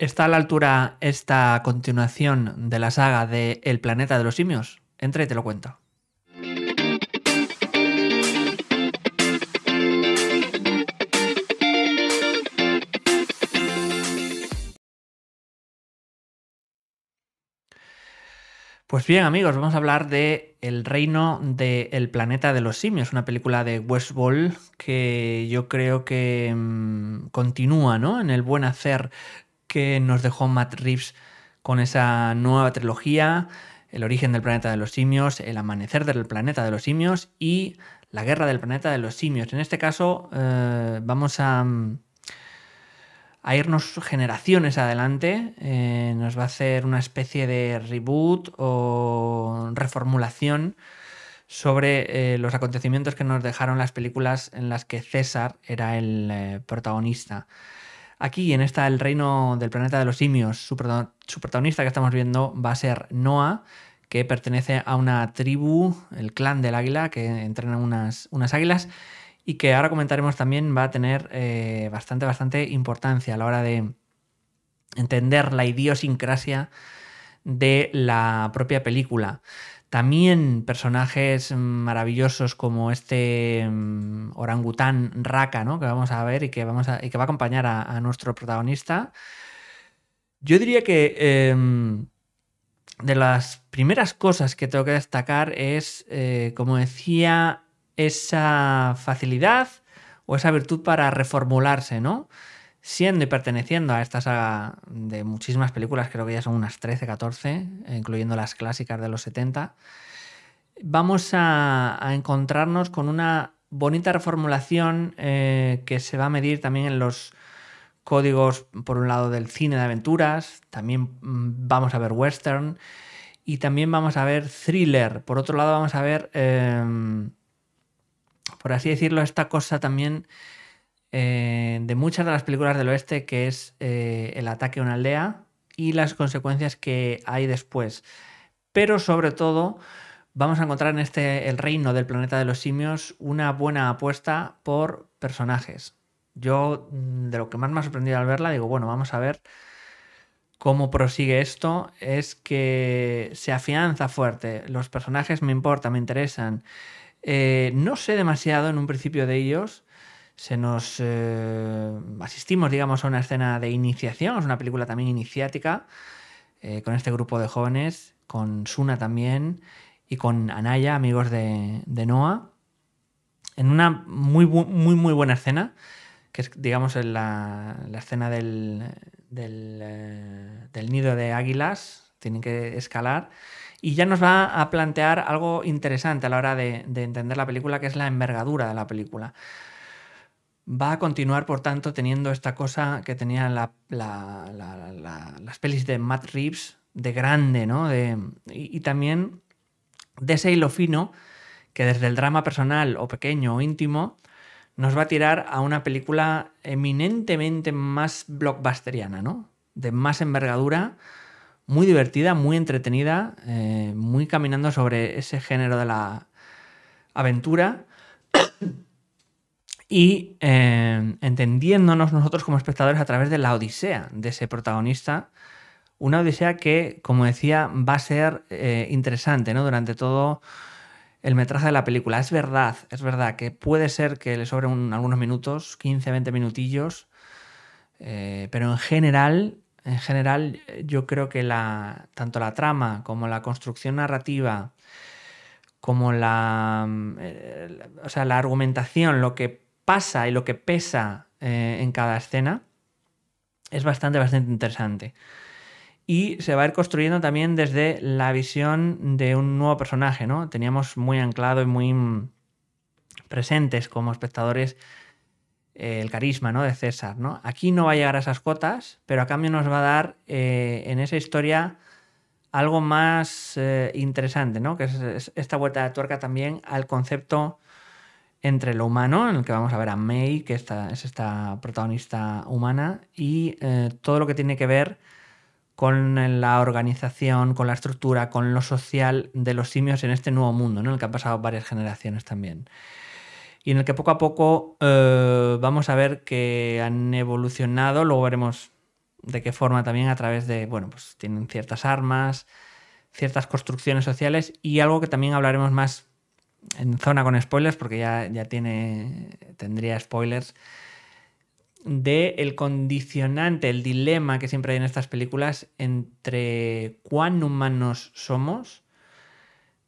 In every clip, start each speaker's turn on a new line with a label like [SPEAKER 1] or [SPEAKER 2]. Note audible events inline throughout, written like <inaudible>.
[SPEAKER 1] ¿Está a la altura esta continuación de la saga de El planeta de los simios? Entra y te lo cuento. Pues bien, amigos, vamos a hablar de El reino de El planeta de los simios, una película de West Ball que yo creo que mm, continúa, En el buen hacer que nos dejó Matt Reeves con esa nueva trilogía, El origen del planeta de los simios, El amanecer del planeta de los simios y La guerra del planeta de los simios. En este caso eh, vamos a, irnos generaciones adelante, eh, nos va a hacer una especie de reboot o reformulación sobre eh, los acontecimientos que nos dejaron las películas en las que César era el protagonista. Aquí, en esta El reino del planeta de los simios, su, protagonista que estamos viendo va a ser Noah, que pertenece a una tribu, el clan del águila, que entrena unas, unas águilas y que ahora comentaremos también va a tener eh, bastante, bastante importancia a la hora de entender la idiosincrasia de la propia película. También personajes maravillosos como este mm, orangután Raka, ¿no? Que vamos a ver y que, vamos que va a acompañar a, nuestro protagonista. Yo diría que em, de las primeras cosas que tengo que destacar es, eh, como decía, esa facilidad o esa virtud para reformularse, ¿no? siendo y perteneciendo a esta saga de muchísimas películas, creo que ya son unas 13, 14, incluyendo las clásicas de los 70, vamos a, encontrarnos con una bonita reformulación eh, que se va a medir también en los códigos, por un lado, del cine de aventuras, también mm, vamos a ver western y también vamos a ver thriller, por otro lado vamos a ver, em, por así decirlo, esta cosa también eh, de muchas de las películas del oeste, que es eh, el ataque a una aldea y las consecuencias que hay después. Pero sobre todo vamos a encontrar en este El reino del planeta de los simios una buena apuesta por personajes. Yo mm, de lo que más me ha sorprendido al verla, digo, bueno, vamos a ver cómo prosigue esto, es que se afianza fuerte, los personajes me importan, me interesan. Eh, no sé demasiado en un principio de ellos, se nos eh, asistimos, digamos, a una escena de iniciación, es una película también iniciática, eh, con este grupo de jóvenes, con Suna también y con Anaya, amigos de, Noah, en una muy, muy, muy buena escena, que es, digamos, la, escena del, eh, del, nido de águilas, tienen que escalar, y ya nos va a plantear algo interesante a la hora de entender la película, que es la envergadura de la película va a continuar, por tanto, teniendo esta cosa que tenían las pelis de Matt Reeves, de grande, ¿no? y, también de ese hilo fino que desde el drama personal o pequeño o íntimo nos va a tirar a una película eminentemente más blockbusteriana, ¿no? De más envergadura, muy divertida, muy entretenida, eh, muy caminando sobre ese género de la aventura. <coughs> y em, entendiéndonos nosotros como espectadores a través de la odisea de ese protagonista. Una odisea que, como decía, va a ser eh, interesante ¿no? durante todo el metraje de la película. Es verdad, es verdad que puede ser que le sobren algunos minutos, 15, 20 minutillos, eh, pero en general, en general yo creo que la, tanto la trama como la construcción narrativa, como la, mm, eh, o sea, la argumentación, lo que pasa y lo que pesa eh, en cada escena es bastante, bastante interesante. Y se va a ir construyendo también desde la visión de un nuevo personaje, ¿no? Teníamos muy anclado y muy presentes como espectadores eh, el carisma ¿no? de César, ¿no? Aquí no va a llegar a esas cotas, pero a cambio nos va a dar eh, en esa historia algo más interesante, ¿no? Que es, esta vuelta de tuerca también al concepto entre lo humano, en el que vamos a ver a May, que es esta protagonista humana, y eh, todo lo que tiene que ver con la organización, con la estructura, con lo social de los simios en este nuevo mundo, en el que han pasado varias generaciones también. Y en el que poco a poco eh, vamos a ver que han evolucionado, luego veremos de qué forma también a través de, bueno, pues tienen ciertas armas, ciertas construcciones sociales y algo que también hablaremos más en zona con spoilers, porque ya, tiene, tendría spoilers, de el condicionante, el dilema que siempre hay en estas películas entre cuán humanos somos,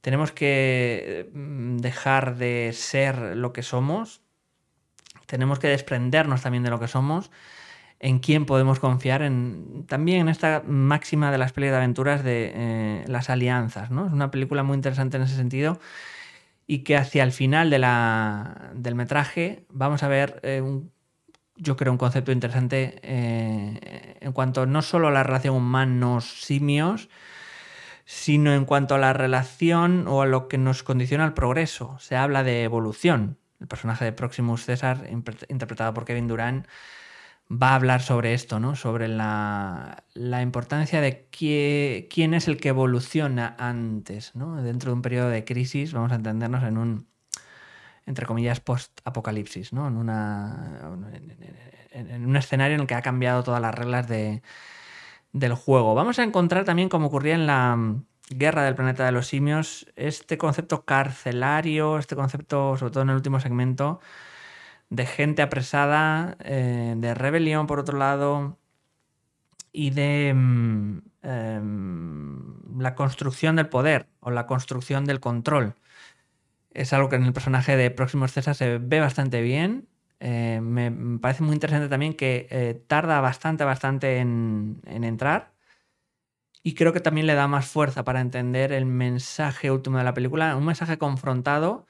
[SPEAKER 1] tenemos que mm, dejar de ser lo que somos, tenemos que desprendernos también de lo que somos, en quién podemos confiar, en, también en esta máxima de las películas de aventuras de eh, las alianzas. ¿no? Es una película muy interesante en ese sentido y que hacia el final del metraje vamos a ver, eh, yo creo, un concepto interesante eh, en cuanto no solo a la relación humanos-simios, sino en cuanto a la relación o a lo que nos condiciona el progreso. Se habla de evolución. El personaje de Proximus César, interpretado por Kevin Durán, va a hablar sobre esto, ¿no? Sobre la, la importancia de quién es el que evoluciona antes, ¿no? Dentro de un periodo de crisis, vamos a entendernos en un, entre comillas, post-apocalipsis, ¿no? En, una, un escenario en el que ha cambiado todas las reglas de, del juego. Vamos a encontrar también, como ocurría en la Guerra del Planeta de los Simios, este concepto carcelario, este concepto, sobre todo en el último segmento, de gente apresada, eh, de rebelión por otro lado, y de mm, em, la construcción del poder o la construcción del control. Es algo que en el personaje de Próximos César se ve bastante bien. Eh, me parece muy interesante también que eh, tarda bastante, bastante en, en entrar. Y creo que también le da más fuerza para entender el mensaje último de la película, un mensaje confrontado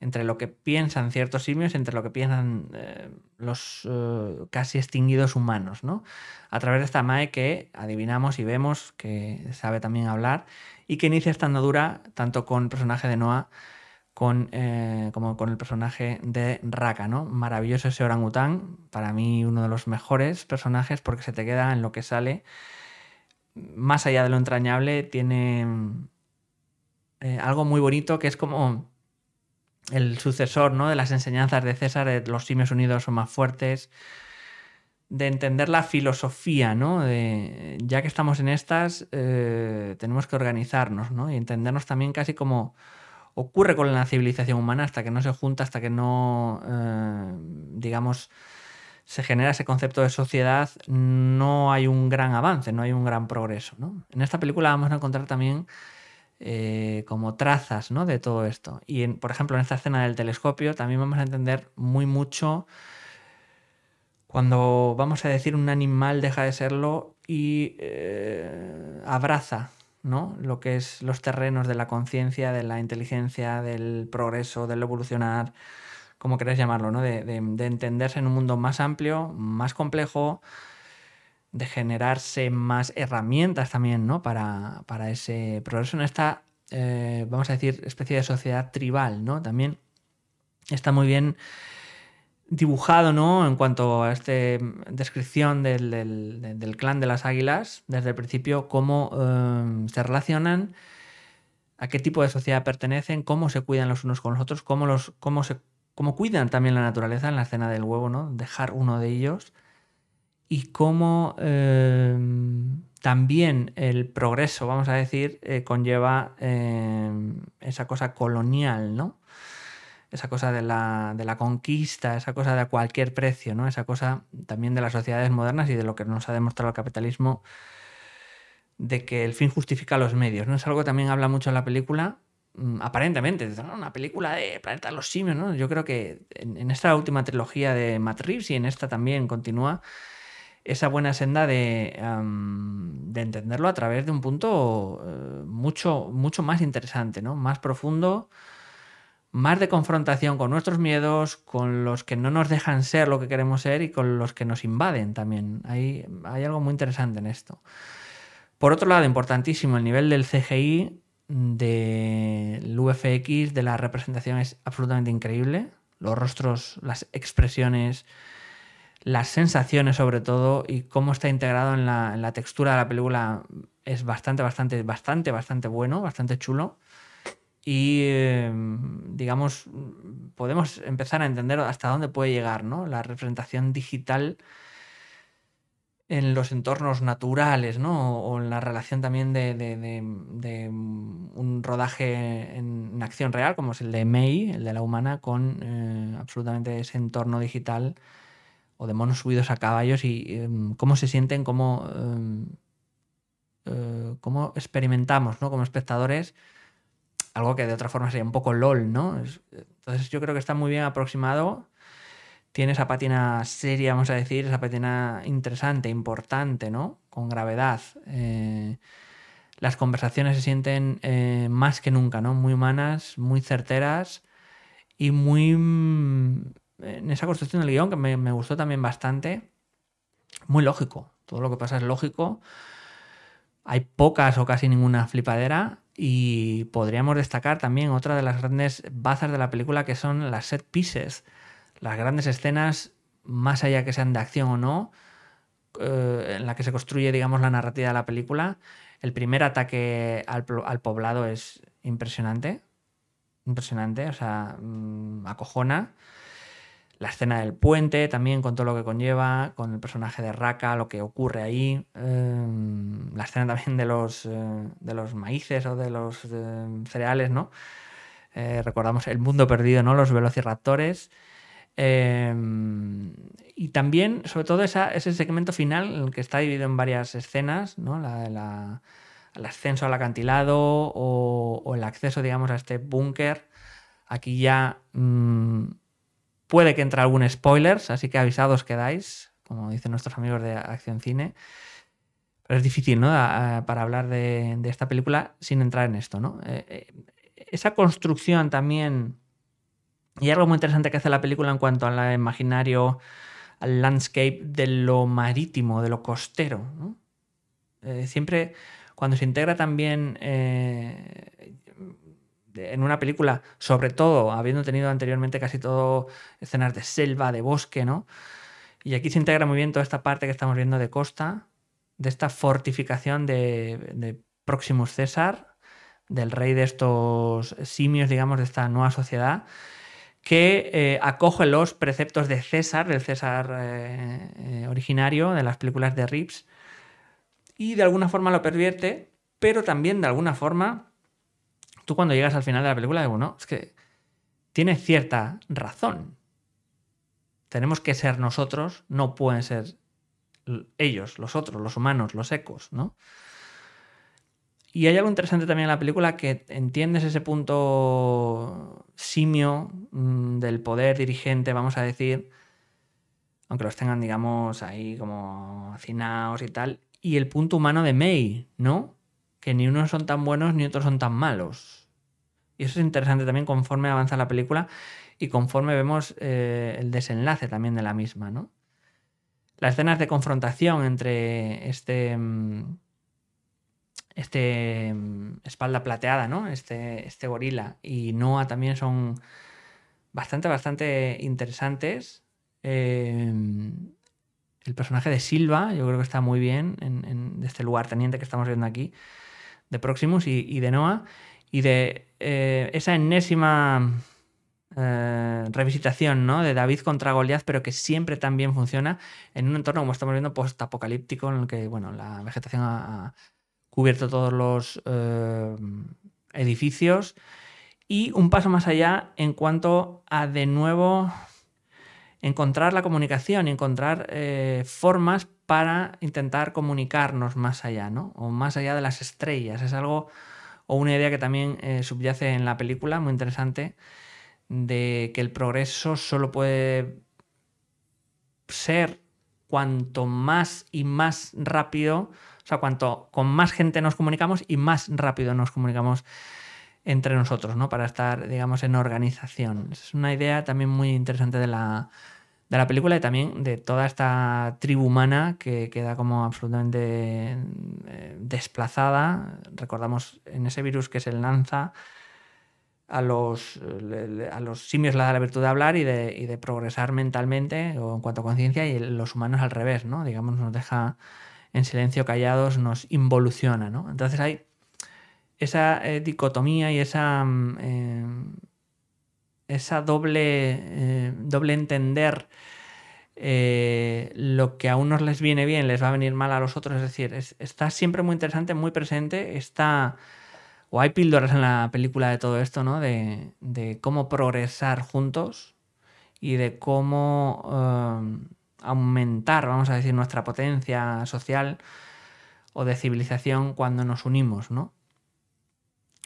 [SPEAKER 1] entre lo que piensan ciertos simios, y entre lo que piensan eh, los eh, casi extinguidos humanos, ¿no? A través de esta MAE que adivinamos y vemos que sabe también hablar y que inicia esta andadura tanto con el personaje de Noah con, eh, como con el personaje de Raka, ¿no? Maravilloso ese orangután, para mí uno de los mejores personajes porque se te queda en lo que sale. Más allá de lo entrañable, tiene algo muy bonito que es como el sucesor ¿no? de las enseñanzas de César, los simios unidos son más fuertes, de entender la filosofía, ¿no? De, ya que estamos en estas, eh, tenemos que organizarnos, ¿no? Y entendernos también casi como ocurre con la civilización humana hasta que no se junta, hasta que no, eh, digamos, se genera ese concepto de sociedad, no hay un gran avance, no hay un gran progreso, En esta película vamos a encontrar también eh, como trazas ¿no? de todo esto. Y, por ejemplo, en esta escena del telescopio también vamos a entender muy mucho cuando, vamos a decir, un animal deja de serlo y eh, abraza ¿no? lo que es los terrenos de la conciencia, de la inteligencia, del progreso, del evolucionar, como querés llamarlo, ¿no? de entenderse en un mundo más amplio, más complejo, de generarse más herramientas también ¿no? para, ese progreso en esta, eh, vamos a decir, especie de sociedad tribal, ¿no? También está muy bien dibujado, ¿no? En cuanto a esta descripción del, clan de las águilas, desde el principio, cómo eh, se relacionan, a qué tipo de sociedad pertenecen, cómo se cuidan los unos con los otros, cómo, los, se, cómo cuidan también la naturaleza en la escena del huevo, ¿no? Dejar uno de ellos y cómo em, también el progreso, vamos a decir, eh, conlleva em, esa cosa colonial, ¿no? Esa cosa de la, conquista, esa cosa de a cualquier precio, ¿no? Esa cosa también de las sociedades modernas y de lo que nos ha demostrado el capitalismo, de que el fin justifica los medios, ¿no? Es algo que también habla mucho en la película, mm, aparentemente, una película de Planeta de los Simios, ¿no? Yo creo que en, esta última trilogía de matrix y en esta también continúa, esa buena senda de, entenderlo a través de un punto eh, mucho, mucho más interesante, ¿no? más profundo, más de confrontación con nuestros miedos, con los que no nos dejan ser lo que queremos ser y con los que nos invaden también. Hay, hay algo muy interesante en esto. Por otro lado, importantísimo, el nivel del CGI mm, del UFX, de la representación es absolutamente increíble. Los rostros, las expresiones, las sensaciones sobre todo y cómo está integrado en la, textura de la película es bastante, bastante, bastante, bastante bueno, bastante chulo. Y em, digamos, podemos empezar a entender hasta dónde puede llegar la representación digital en los entornos naturales, ¿no? O en la relación también de, un rodaje en, acción real, como es el de May, el de la humana, con eh, absolutamente ese entorno digital o de monos subidos a caballos y em, cómo se sienten, em, eh, cómo, experimentamos ¿no? como espectadores algo que de otra forma sería un poco LOL, ¿no? Entonces yo creo que está muy bien aproximado. Tiene esa patina seria, vamos a decir, esa patina interesante, importante, ¿no? Con gravedad. Eh, las conversaciones se sienten eh, más que nunca, ¿no? Muy humanas, muy certeras y muy en esa construcción del guión que me, gustó también bastante. Muy lógico, todo lo que pasa es lógico. Hay pocas o casi ninguna flipadera y podríamos destacar también otra de las grandes bazas de la película que son las set pieces, las grandes escenas, más allá que sean de acción o no, eh, en la que se construye, digamos, la narrativa de la película. El primer ataque al, al poblado es impresionante, impresionante, o sea, mm, acojona la escena del puente también, con todo lo que conlleva, con el personaje de Raka, lo que ocurre ahí, em, la escena también de los, eh, de los maíces o de los eh, cereales, ¿no? Eh, recordamos El Mundo Perdido, ¿no? Los velociraptores. Em, y también, sobre todo, ese segmento final, el que está dividido en varias escenas, ¿no? La, el ascenso al acantilado o, el acceso, digamos, a este búnker. Aquí ya... Mm, Puede que entre algún spoilers, así que avisados quedáis, como dicen nuestros amigos de Acción Cine. Pero es difícil, ¿no? para hablar de, esta película sin entrar en esto, ¿no? Eh, eh, esa construcción también. Y algo muy interesante que hace la película en cuanto al imaginario, al landscape de lo marítimo, de lo costero. Eh, siempre cuando se integra también en una película, sobre todo habiendo tenido anteriormente casi todo escenas de selva, de bosque, ¿no? Y aquí se integra muy bien toda esta parte que estamos viendo de costa, de esta fortificación de, de César, del rey de estos simios, digamos, de esta nueva sociedad, que eh, acoge los preceptos de César, del César eh, eh, originario, de las películas de Rips, y de alguna forma lo pervierte, pero también de alguna forma tú cuando llegas al final de la película, digo, no, es que tiene cierta razón. Tenemos que ser nosotros, no pueden ser ellos, los otros, los humanos, los ecos, ¿no? Y hay algo interesante también en la película que entiendes ese punto simio mm, del poder dirigente, vamos a decir, aunque los tengan, digamos, ahí como hacinaos y tal, y el punto humano de May, ¿no? que ni unos son tan buenos ni otros son tan malos. Y eso es interesante también conforme avanza la película y conforme vemos eh, el desenlace también de la misma, ¿no? Las escenas de confrontación entre este. Mm, este. Mm, espalda plateada, ¿no? Este, este gorila y Noah también son bastante, bastante interesantes. Em, el personaje de Silva, yo creo que está muy bien en este lugar teniente que estamos viendo aquí de Proximus y, de Noah y de eh, esa enésima eh, revisitación ¿no? de David contra Goliath, pero que siempre también funciona en un entorno, como estamos viendo, post-apocalíptico, en el que bueno, la vegetación ha, cubierto todos los eh, edificios. Y un paso más allá en cuanto a, de nuevo, encontrar la comunicación, encontrar eh, formas para intentar comunicarnos más allá, ¿no? O más allá de las estrellas. Es algo o una idea que también eh, subyace en la película, muy interesante, de que el progreso solo puede ser cuanto más y más rápido, o sea, cuanto con más gente nos comunicamos y más rápido nos comunicamos entre nosotros, ¿no? Para estar, digamos, en organización. Es una idea también muy interesante de la, de la película y también de toda esta tribu humana que queda como absolutamente eh, desplazada. Recordamos en ese virus que se lanza a los, a los simios la da la virtud de hablar y de, progresar mentalmente o en cuanto a conciencia y los humanos al revés, ¿no? Digamos, nos deja en silencio callados, nos involuciona, ¿no? Entonces hay esa eh, dicotomía y esa... Mm, eh, esa doble, eh, doble entender eh, lo que a unos les viene bien les va a venir mal a los otros. Es decir, está siempre muy interesante, muy presente. Está, o hay píldoras en la película de todo esto, ¿no? De, cómo progresar juntos y de cómo eh, aumentar, vamos a decir, nuestra potencia social o de civilización cuando nos unimos, ¿no?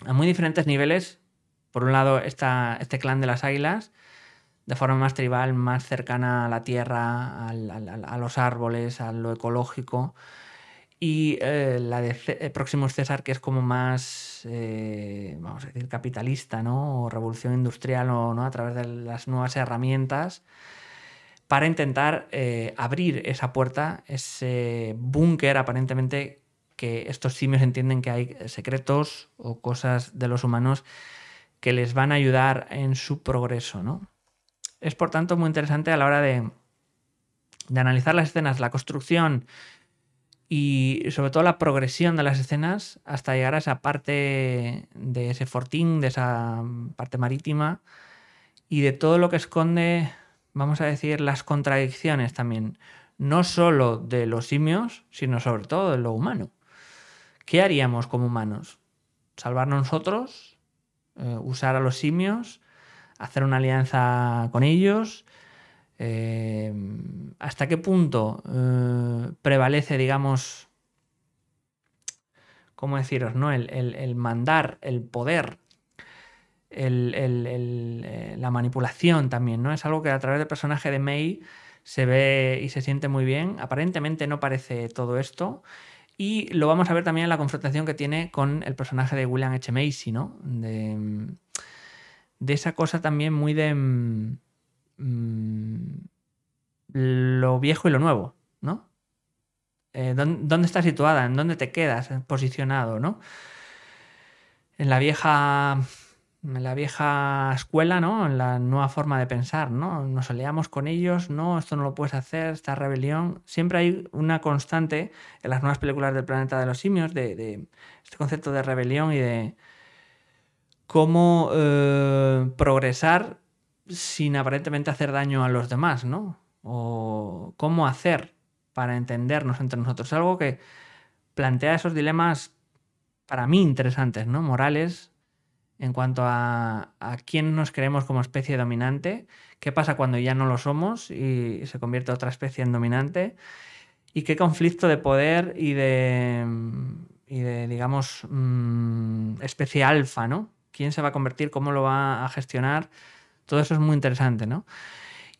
[SPEAKER 1] A muy diferentes niveles por un lado, este clan de las águilas, de forma más tribal, más cercana a la tierra, a los árboles, a lo ecológico. Y eh, la de eh, Próximo César, que es como más, eh, vamos a decir, capitalista, ¿no? O revolución industrial, o, ¿no? A través de las nuevas herramientas para intentar abrir esa puerta, ese búnker aparentemente que estos simios entienden que hay secretos o cosas de los humanos que les van a ayudar en su progreso, ¿no? Es por tanto muy interesante a la hora de, analizar las escenas, la construcción y sobre todo la progresión de las escenas hasta llegar a esa parte de ese fortín, de esa parte marítima y de todo lo que esconde, vamos a decir, las contradicciones también, no solo de los simios, sino sobre todo de lo humano. ¿Qué haríamos como humanos? ¿Salvar nosotros? Eh, usar a los simios, hacer una alianza con ellos. Eh, ¿Hasta qué punto eh, prevalece, digamos, cómo deciros, ¿no? El, mandar, el poder, la manipulación también, ¿no? Es algo que a través del personaje de Mei se ve y se siente muy bien. Aparentemente no parece todo esto. Y lo vamos a ver también en la confrontación que tiene con el personaje de William H. Macy, ¿no? De, esa cosa también muy de mm, mm, lo viejo y lo nuevo, ¿no? Eh, ¿dónde, ¿Dónde estás situada? ¿En dónde te quedas posicionado, ¿no? En la vieja la vieja escuela, ¿no? En la nueva forma de pensar, ¿no? Nos aliamos con ellos, no, esto no lo puedes hacer, esta rebelión. Siempre hay una constante en las nuevas películas del planeta de los simios de, este concepto de rebelión y de cómo eh, progresar sin aparentemente hacer daño a los demás, ¿no? O cómo hacer para entendernos entre nosotros. Algo que plantea esos dilemas para mí interesantes, ¿no? Morales, en cuanto a, quién nos creemos como especie dominante, qué pasa cuando ya no lo somos y se convierte otra especie en dominante, y qué conflicto de poder y de, digamos, mm, especie alfa, ¿no? ¿Quién se va a convertir? ¿Cómo lo va a gestionar? Todo eso es muy interesante, ¿no?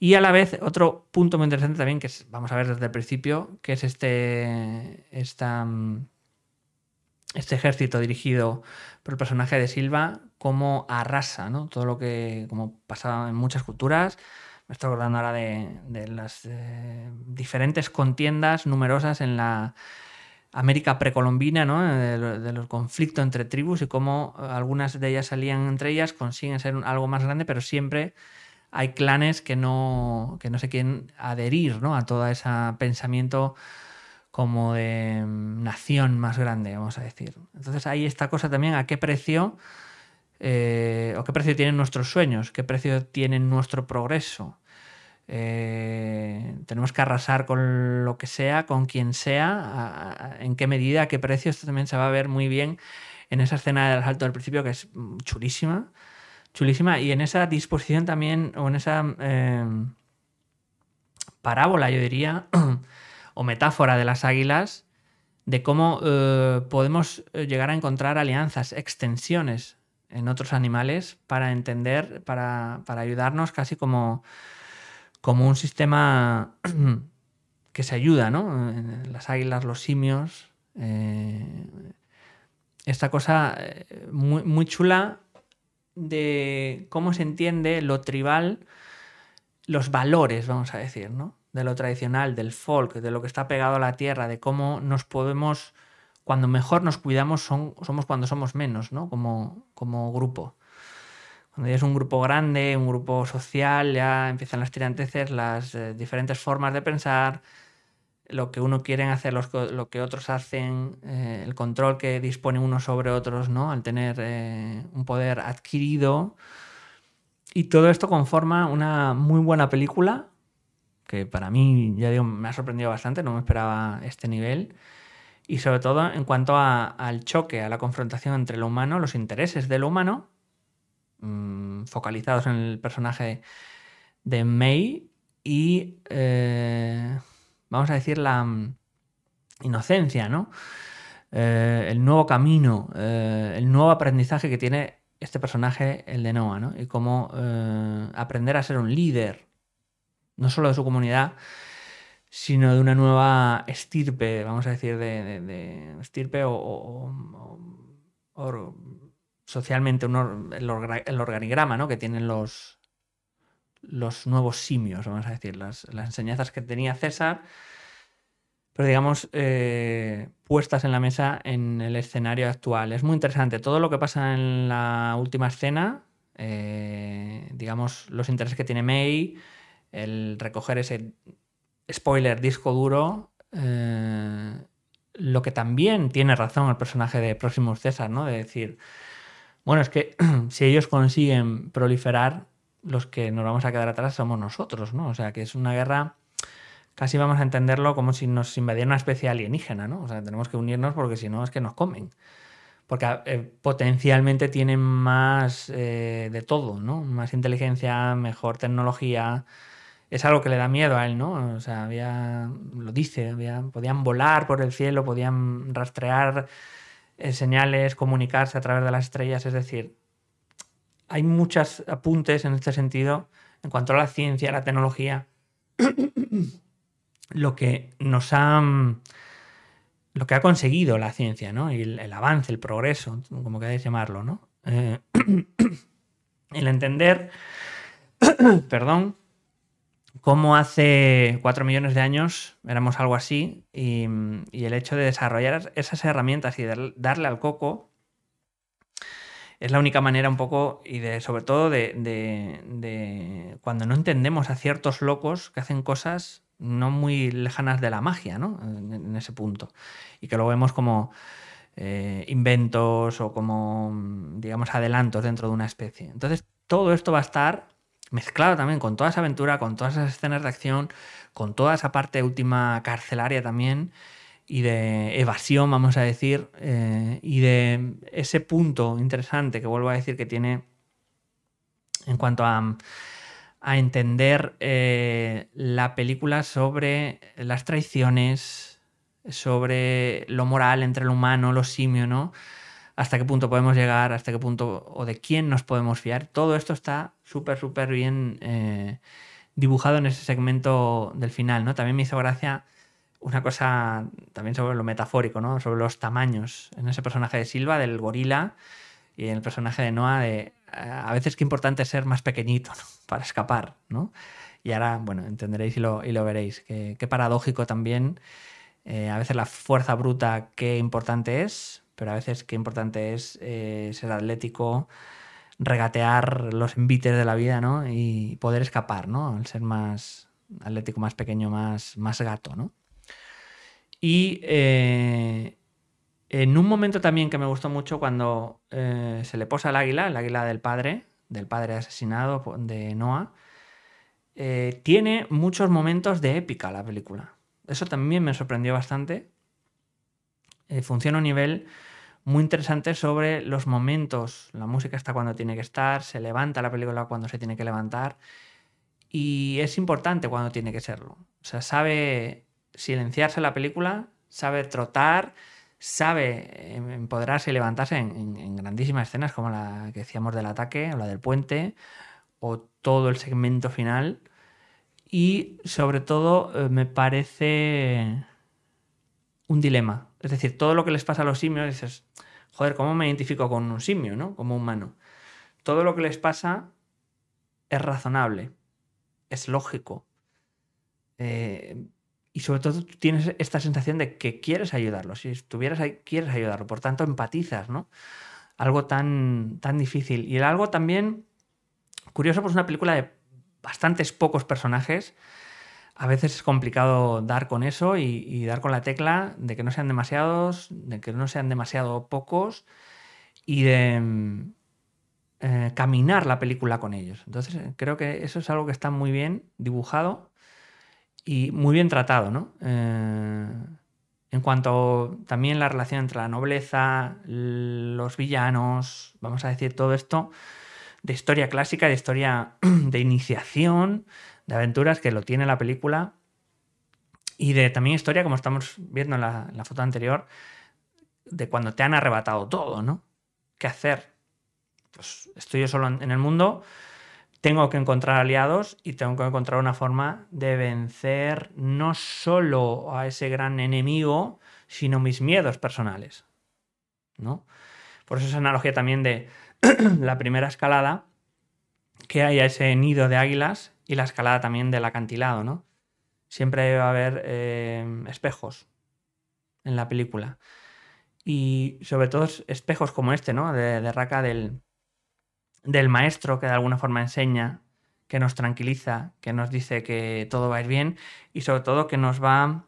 [SPEAKER 1] Y a la vez, otro punto muy interesante también, que vamos a ver desde el principio, que es este, esta... Mm, este ejército dirigido por el personaje de Silva, cómo arrasa, ¿no? Todo lo que, como pasaba en muchas culturas, me estoy acordando ahora de, las eh, diferentes contiendas numerosas en la América precolombina, ¿no? Eh, de, los conflictos entre tribus y cómo eh, algunas de ellas salían entre ellas, consiguen ser algo más grande, pero siempre hay clanes que no, que no se quieren adherir ¿no? a todo ese pensamiento como de mm, nación más grande, vamos a decir. Entonces hay esta cosa también, a qué precio eh, o qué precio tienen nuestros sueños, qué precio tiene nuestro progreso. Eh, tenemos que arrasar con lo que sea, con quien sea, en qué medida, a qué precio. Esto también se va a ver muy bien en esa escena del asalto del principio que es mm, chulísima, chulísima, y en esa disposición también, o en esa eh, parábola, yo diría, <clears throat> o metáfora de las águilas de cómo eh, podemos eh, llegar a encontrar alianzas, extensiones en otros animales para entender, para, ayudarnos casi como, como un sistema <clears throat> que se ayuda, ¿no? Las águilas, los simios. Eh, esta cosa muy, muy, chula de cómo se entiende lo tribal, los valores, vamos a decir, ¿no? de lo tradicional, del folk, de lo que está pegado a la tierra, de cómo nos podemos, cuando mejor nos cuidamos son, somos cuando somos menos, ¿no? Como, como grupo. Cuando ya es un grupo grande, un grupo social, ya empiezan las tiranteces, las eh, diferentes formas de pensar, lo que uno quiere hacer, lo que otros hacen, eh, el control que dispone uno sobre otros, ¿no? Al tener eh, un poder adquirido. Y todo esto conforma una muy buena película que para mí, ya digo, me ha sorprendido bastante, no me esperaba este nivel. Y sobre todo en cuanto al choque, a la confrontación entre lo humano, los intereses de lo humano, mm, focalizados en el personaje de May y, eh, vamos a decir, la mm, inocencia, ¿no? Eh, el nuevo camino, eh, el nuevo aprendizaje que tiene este personaje, el de Noah, ¿no? Y cómo aprender a ser un líder, no solo de su comunidad, sino de una nueva estirpe, vamos a decir, de, estirpe o, socialmente el, organigrama ¿no? que tienen los, los nuevos simios, vamos a decir, las, enseñanzas que tenía César, pero digamos, eh, puestas en la mesa en el escenario actual. Es muy interesante. Todo lo que pasa en la última escena, eh, digamos, los intereses que tiene May, el recoger ese spoiler disco duro, eh, lo que también tiene razón el personaje de Próximos César, ¿no? De decir, bueno, es que <clears throat> si ellos consiguen proliferar, los que nos vamos a quedar atrás somos nosotros, ¿no? O sea, que es una guerra, casi vamos a entenderlo como si nos invadiera una especie alienígena, ¿no? O sea, tenemos que unirnos porque si no es que nos comen. Porque ah, eh, potencialmente tienen más eh, de todo, ¿no? Más inteligencia, mejor tecnología, es algo que le da miedo a él, ¿no? O sea, había, lo dice, podían volar por el cielo, podían rastrear eh, señales, comunicarse a través de las estrellas, es decir, hay muchos apuntes en este sentido en cuanto a la ciencia, la tecnología, <coughs> lo que nos ha, lo que ha conseguido la ciencia, ¿no? Y el, avance, el progreso, como queráis llamarlo, ¿no? Eh, <coughs> el entender, <coughs> perdón, cómo hace cuatro millones de años éramos algo así y, el hecho de desarrollar esas herramientas y darle al coco es la única manera un poco y de sobre todo de, cuando no entendemos a ciertos locos que hacen cosas no muy lejanas de la magia, ¿no? En, ese punto. Y que lo vemos como eh, inventos o como, digamos, adelantos dentro de una especie. Entonces, todo esto va a estar mezclado también con toda esa aventura, con todas esas escenas de acción, con toda esa parte última carcelaria también y de evasión, vamos a decir, eh, y de ese punto interesante que vuelvo a decir que tiene en cuanto a, entender eh, la película sobre las traiciones, sobre lo moral entre el humano, lo simio, ¿no? Hasta qué punto podemos llegar, hasta qué punto o de quién nos podemos fiar. Todo esto está súper, súper bien eh, dibujado en ese segmento del final, ¿no? También me hizo gracia una cosa también sobre lo metafórico, ¿no? Sobre los tamaños en ese personaje de Silva, del gorila, y en el personaje de Noah, de eh, a veces qué importante es ser más pequeñito <laughs> para escapar, ¿no? Y ahora, bueno, entenderéis y lo, y lo veréis. Qué, paradójico también. Eh, a veces la fuerza bruta, qué importante es, pero a veces qué importante es ser atlético, regatear los envites de la vida, ¿no? Y poder escapar, ¿no? Al ser más atlético, más pequeño, más, más gato, ¿no? Y eh, en un momento también que me gustó mucho cuando eh, se le posa el águila, el águila del padre, del padre asesinado de Noah, eh, tiene muchos momentos de épica la película. Eso también me sorprendió bastante. funciona a un nivel muy interesante sobre los momentos. La música está cuando tiene que estar, se levanta la película cuando se tiene que levantar y es importante cuando tiene que serlo. O sea, sabe silenciarse la película, sabe trotar, sabe empoderarse y levantarse en, grandísimas escenas como la que decíamos del ataque o la del puente o todo el segmento final. Y sobre todo eh, me parece un dilema. Es decir, todo lo que les pasa a los simios, dices, joder, ¿cómo me identifico con un simio, ¿no? Como humano. Todo lo que les pasa es razonable, es lógico. Eh, y sobre todo tienes esta sensación de que quieres ayudarlo. Si estuvieras ahí, quieres ayudarlo. Por tanto, empatizas, ¿no? Algo tan, tan difícil. Y el algo también curioso, pues una película de bastantes pocos personajes a veces es complicado dar con eso y, dar con la tecla de que no sean demasiados, de que no sean demasiado pocos y de mm, eh, caminar la película con ellos. Entonces eh, creo que eso es algo que está muy bien dibujado y muy bien tratado, ¿no? Eh, en cuanto también la relación entre la nobleza, los villanos, vamos a decir todo esto de historia clásica, de historia <clears throat> de iniciación, de aventuras que lo tiene la película y de también historia, como estamos viendo en la, foto anterior, de cuando te han arrebatado todo, ¿no? ¿Qué hacer? Pues estoy yo solo en el mundo, tengo que encontrar aliados y tengo que encontrar una forma de vencer no solo a ese gran enemigo, sino mis miedos personales, ¿no? Por eso es analogía también de <clears throat> la primera escalada, que hay ese nido de águilas y la escalada también del acantilado, ¿no? Siempre va a haber eh, espejos en la película. Y sobre todo espejos como este, ¿no? De, Raka, del, maestro que de alguna forma enseña, que nos tranquiliza, que nos dice que todo va a ir bien y sobre todo que nos va a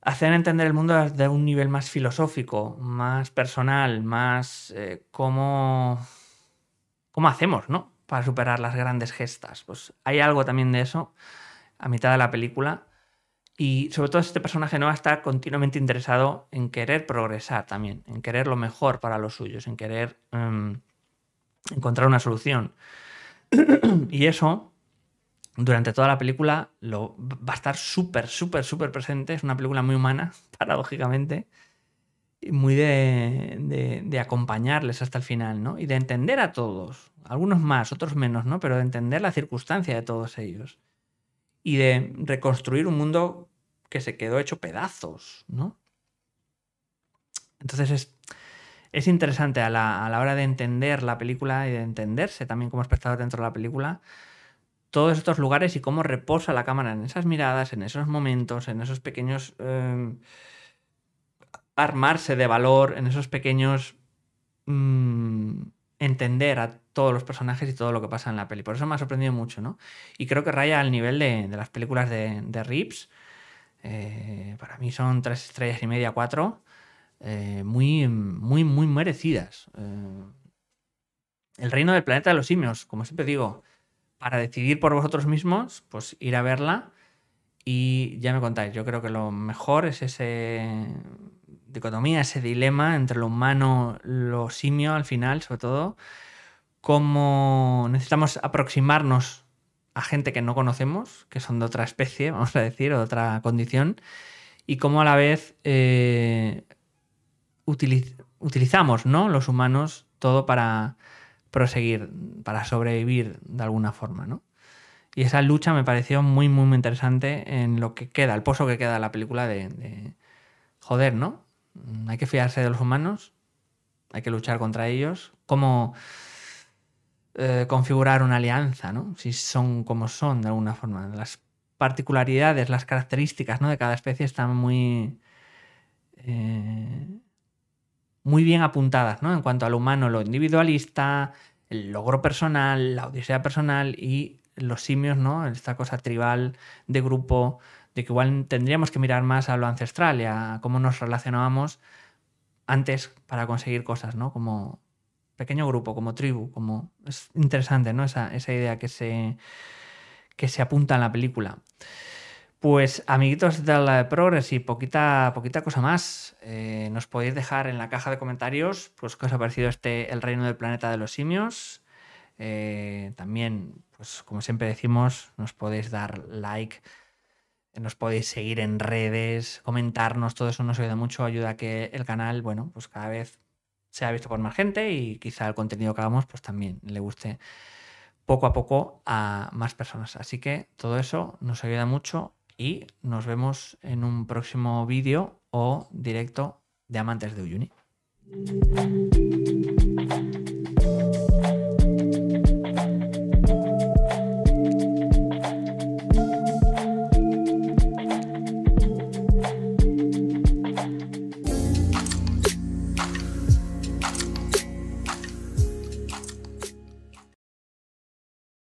[SPEAKER 1] hacer entender el mundo desde un nivel más filosófico, más personal, más eh, cómo hacemos, ¿no? para superar las grandes gestas. Pues hay algo también de eso a mitad de la película. Y sobre todo este personaje no va a estar continuamente interesado en querer progresar también, en querer lo mejor para los suyos, en querer em, encontrar una solución. y eso, durante toda la película, lo, va a estar súper, súper, súper presente. Es una película muy humana, <laughs> paradójicamente muy de, acompañarles hasta el final, ¿no? Y de entender a todos, algunos más, otros menos, ¿no? Pero de entender la circunstancia de todos ellos. Y de reconstruir un mundo que se quedó hecho pedazos, ¿no? Entonces es, interesante a la, hora de entender la película y de entenderse también como espectador dentro de la película, todos estos lugares y cómo reposa la cámara en esas miradas, en esos momentos, en esos pequeños... Eh, armarse de valor en esos pequeños mm, entender a todos los personajes y todo lo que pasa en la peli. Por eso me ha sorprendido mucho, ¿no? Y creo que raya al nivel de, las películas de, de Rips. Eh, para mí son tres estrellas y media, cuatro. Eh, muy, muy, muy merecidas. Eh, el reino del planeta de los simios, como siempre digo, para decidir por vosotros mismos, pues ir a verla y ya me contáis. Yo creo que lo mejor es ese dicotomía, ese dilema entre lo humano, lo simio al final, sobre todo, cómo necesitamos aproximarnos a gente que no conocemos, que son de otra especie, <laughs> vamos a decir, o de otra condición, y cómo a la vez eh, utilizamos ¿no? los humanos todo para proseguir, para sobrevivir de alguna forma. ¿no? Y esa lucha me pareció muy, muy, muy interesante en lo que queda, el pozo que queda de la película de... Joder, ¿no? Mm, hay que fiarse de los humanos, hay que luchar contra ellos. ¿Cómo eh, configurar una alianza, ¿no? si son como son de alguna forma? Las particularidades, las características ¿no? de cada especie están muy, eh, muy bien apuntadas ¿no? en cuanto al humano, lo individualista, el logro personal, la odisea personal y los simios, ¿no? esta cosa tribal de grupo de que igual tendríamos que mirar más a lo ancestral y a cómo nos relacionábamos antes para conseguir cosas, ¿no? Como pequeño grupo, como tribu, como... Es interesante, ¿no? Esa, esa idea que se, que se apunta en la película. Pues amiguitos de Progress y poquita, poquita cosa más, eh, nos podéis dejar en la caja de comentarios pues, qué os ha parecido este El Reino del Planeta de los Simios. Eh, también, pues como siempre decimos, nos podéis dar like, nos podéis seguir en redes, comentarnos, todo eso nos ayuda mucho, ayuda a que el canal, bueno, pues cada vez sea visto por más gente y quizá el contenido que hagamos pues también le guste poco a poco a más personas. Así que todo eso nos ayuda mucho y nos vemos en un próximo vídeo o directo de Amantes de Uyuni.